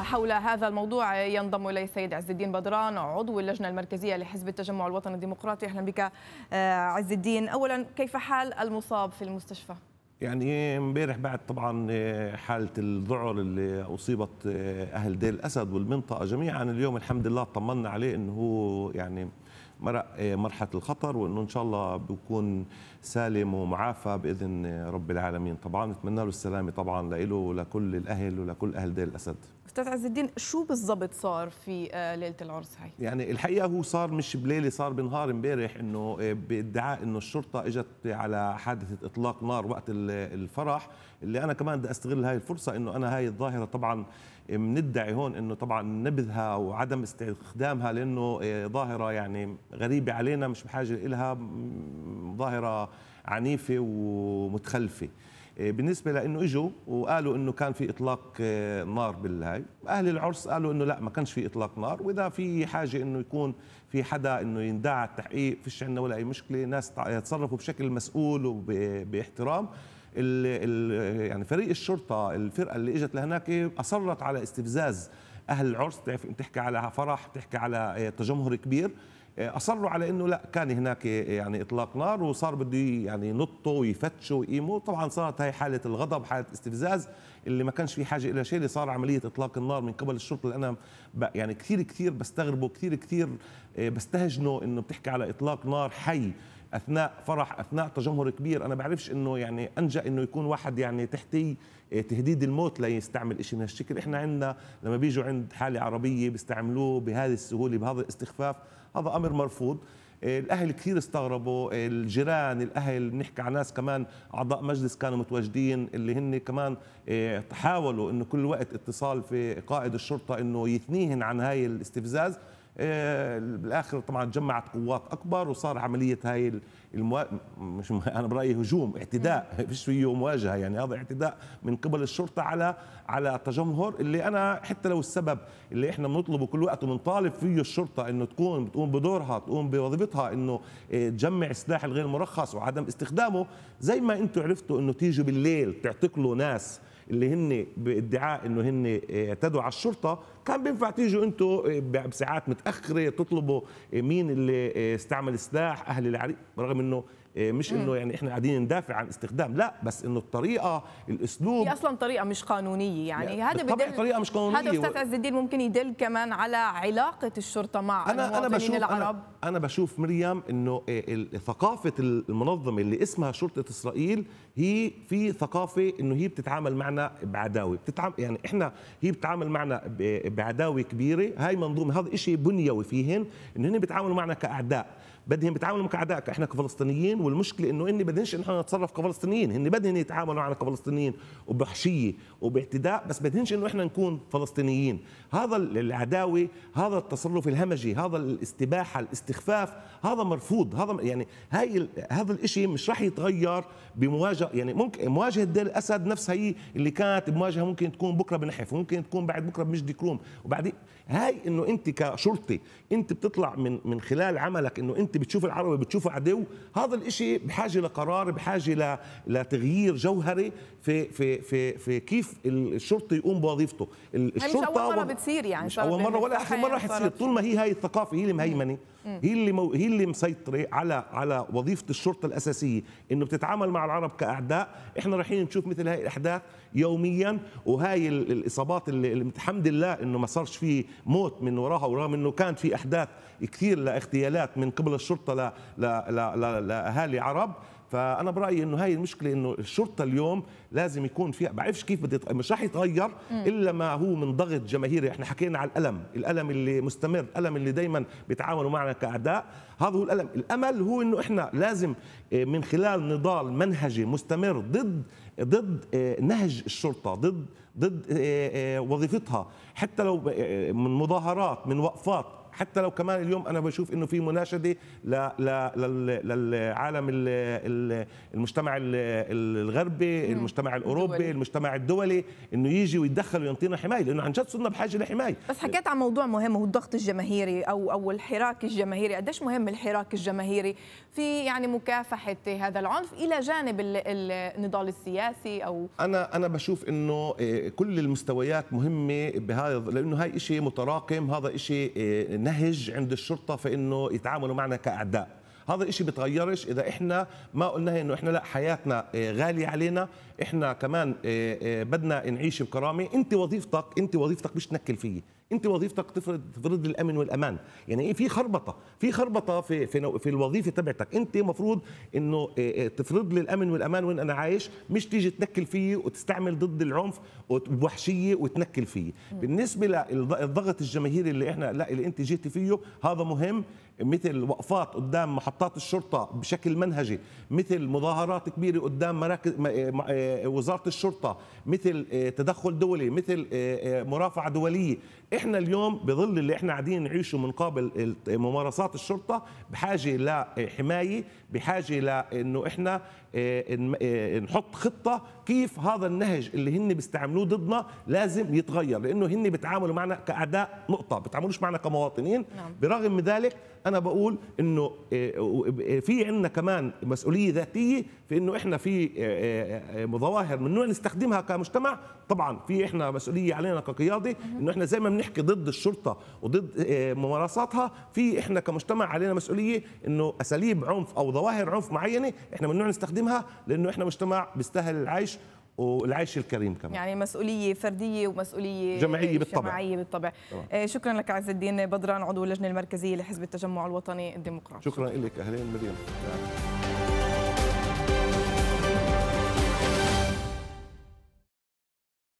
وحول هذا الموضوع ينضم الي السيد عز الدين بدران عضو اللجنه المركزيه لحزب التجمع الوطني الديمقراطي اهلا بك آه، عز الدين اولا كيف حال المصاب في المستشفى يعني امبارح بعد طبعا آه، حاله الذعر اللي اصيبت آه، اهل دير الاسد والمنطقه جميعا اليوم الحمد لله طمنا عليه انه هو يعني مرق مرحله الخطر وانه ان شاء الله بيكون سالم ومعافى باذن رب العالمين طبعا نتمنى له السلامه طبعا له ولكل الاهل ولكل اهل دير الاسد استاذ عز الدين شو بالضبط صار في آه، ليله العرس هاي يعني الحقيقه هو صار مش بليله صار بنهار امبارح انه آه، بادعاء انه الشرطه اجت على حادثه اطلاق نار وقت الفرح اللي انا كمان بدي استغل هاي الفرصه انه انا هاي الظاهره طبعا بندعي آه، هون انه طبعا نبذها وعدم استخدامها لانه ظاهره يعني غريبه علينا مش بحاجه لها ظاهره عنيفه ومتخلفه إيه، بالنسبه لانه اجوا وقالوا انه كان في اطلاق إيه، نار بالهاي اهل العرس قالوا انه لا ما كانش في اطلاق نار واذا في حاجه انه يكون في حدا انه يندعى التحقيق فيش عندنا ولا اي مشكله ناس يتصرفوا بشكل مسؤول وباحترام يعني فريق الشرطه الفرقه اللي اجت لهناك اصرت على استفزاز اهل العرس تعرف تحكي على فرح تحكي على إيه، تجمهر كبير آه، اصروا على انه لا كان هناك آه، يعني اطلاق نار وصار بده يعني ينطوا ويفتشوا ويقيموا طبعا صارت هي حاله الغضب حاله استفزاز اللي ما كانش في حاجه الى شيء اللي صار عمليه اطلاق النار من قبل الشرطه اللي انا يعني كثير كثير بستغربه كثير كثير آه، بستهجنه انه بتحكي على اطلاق نار حي اثناء فرح اثناء تجمهر كبير انا بعرفش انه يعني انجا انه يكون واحد يعني تحتي تهديد الموت ليستعمل شيء من هالشكل احنا عندنا لما بيجوا عند حاله عربيه بيستعملوه بهذه السهوله بهذا الاستخفاف هذا امر مرفوض إيه، الاهل كثير استغربوا إيه، الجيران الاهل بنحكي على ناس كمان اعضاء مجلس كانوا متواجدين اللي هن كمان إيه، حاولوا انه كل وقت اتصال في قائد الشرطه انه يثنيهن عن هاي الاستفزاز آه، بالاخر طبعا جمعت قوات اكبر وصار عمليه هاي المو... مش م... انا برايي هجوم اعتداء فيش فيه مواجهه يعني هذا اعتداء من قبل الشرطه على على تجمهر اللي انا حتى لو السبب اللي احنا بنطلبه كل وقت وبنطالب فيه الشرطه انه تكون بتقوم بدورها تقوم بوظيفتها انه آه، تجمع السلاح الغير مرخص وعدم استخدامه زي ما انتم عرفتوا انه تيجوا بالليل تعتقلوا ناس اللي هن بادعاء انه هن آه، اعتدوا على الشرطه كان بينفع تيجوا انتم آه، بساعات متاخره تطلبوا آه، مين اللي استعمل سلاح اهل العريق رغم انه إيه، مش انه يعني احنا قاعدين ندافع عن استخدام لا بس انه الطريقه الاسلوب هي اصلا طريقه مش قانونيه يعني, هذا بدل طريقه مش قانونيه هذا استاذ عز الدين ممكن يدل كمان على علاقه الشرطه مع أنا أنا بشوف العرب أنا, انا بشوف مريم انه إيه، ثقافه المنظمه اللي اسمها شرطه اسرائيل هي في ثقافه انه هي بتتعامل معنا بعداوه بتتعامل يعني احنا هي بتتعامل معنا بعداوه كبيره هاي منظومه هذا شيء بنيوي فيهن انه هن بيتعاملوا معنا كاعداء بدهم يتعاملوا معك عدائك احنا كفلسطينيين والمشكله انه اني بدهنش نحن نتصرف كفلسطينيين هن بدهن يتعاملوا معنا كفلسطينيين وبحشيه وباعتداء بس بدهنش انه احنا نكون فلسطينيين هذا العداوه هذا التصرف الهمجي هذا الاستباحه الاستخفاف هذا مرفوض هذا يعني هاي هذا الشيء مش راح يتغير بمواجهه يعني ممكن مواجهه دير الاسد نفسها هي اللي كانت مواجهه ممكن تكون بكره بنحف وممكن تكون بعد بكره بمجدي كروم وبعدين هاي انه انت كشرطي انت بتطلع من من خلال عملك انه انت بتشوف العربي بتشوفه عدو هذا الإشي بحاجه لقرار بحاجه لتغيير جوهري في في في في كيف الشرطي يقوم بوظيفته الشرطه يعني مش اول مره بتصير يعني مش اول مره ولا اخر مره حتصير طول ما هي هاي الثقافه هي اللي مهيمنه هي اللي مو... هي اللي مسيطره على على وظيفه الشرطه الاساسيه انه بتتعامل مع العرب كاعداء احنا رايحين نشوف مثل هاي الاحداث يوميا وهاي الاصابات اللي الحمد لله انه ما صارش فيه موت من وراها ورغم انه كان في احداث كثير لاغتيالات من قبل الشرطه لاهالي عرب فانا برايي انه هاي المشكله انه الشرطه اليوم لازم يكون فيها بعرفش كيف بدي مش راح يتغير الا ما هو من ضغط جماهيري احنا حكينا على الالم الالم اللي مستمر الالم اللي دائما بيتعاونوا معنا كاعداء هذا هو الالم الامل هو انه احنا لازم آه، من خلال نضال منهجي مستمر ضد ضد آه، نهج الشرطه ضد ضد آه، وظيفتها حتى لو من مظاهرات من وقفات حتى لو كمان اليوم انا بشوف انه في مناشده للعالم المجتمع الغربي المجتمع الاوروبي الدولي. المجتمع الدولي انه يجي ويتدخل وينطينا حمايه لانه عن جد صرنا بحاجه لحمايه بس حكيت عن موضوع مهم هو الضغط الجماهيري او او الحراك الجماهيري قديش مهم الحراك الجماهيري في يعني مكافحه هذا العنف الى جانب النضال السياسي او انا انا بشوف انه إيه، كل المستويات مهمه بهذا لانه هاي شيء متراكم هذا شيء إيه، نهج عند الشرطه في انه يتعاملوا معنا كاعداء هذا الشيء بيتغيرش اذا احنا ما قلناها انه احنا لا حياتنا آه، غاليه علينا احنا كمان آه، آه، بدنا نعيش بكرامه انت وظيفتك انت وظيفتك مش تنكل فيي انت وظيفتك تفرض تفرض الامن والامان يعني ايه في خربطه في خربطه في في, في الوظيفه تبعتك انت المفروض انه آه، آه، تفرض لي الامن والامان وين انا عايش مش تيجي تنكل فيي وتستعمل ضد العنف وبوحشيه وتنكل فيي بالنسبه للضغط الجماهيري اللي احنا لا اللي انت جيتي فيه هذا مهم مثل وقفات قدام محطات الشرطه بشكل منهجي مثل مظاهرات كبيره قدام مراكز آه، وزاره الشرطه مثل تدخل دولي مثل مرافعه دوليه احنا اليوم بظل اللي احنا قاعدين نعيشه من قابل ممارسات الشرطه بحاجه لحمايه بحاجه لانه احنا آه، آه، نحط خطه كيف هذا النهج اللي هن بيستعملوه ضدنا لازم يتغير لانه هن بيتعاملوا معنا كاعداء نقطه بيتعاملوش معنا كمواطنين نعم. برغم من ذلك انا بقول انه آه، في عندنا كمان مسؤوليه ذاتيه في انه احنا في ظواهر ممنوع نستخدمها كمجتمع طبعا في احنا مسؤوليه علينا كقياده انه احنا زي ما بنحكي بيحكي ضد الشرطه وضد آه، ممارساتها في احنا كمجتمع علينا مسؤوليه انه اساليب عنف او ظواهر عنف معينه احنا ممنوع نستخدمها لانه احنا مجتمع بيستاهل العيش والعيش الكريم كمان يعني مسؤوليه فرديه ومسؤوليه آه، جماعيه بالطبع جماعيه بالطبع طبعا. آه، شكرا لك عز الدين بدران عضو اللجنه المركزيه لحزب التجمع الوطني الديمقراطي شكرا, شكرا لك اهلين مريم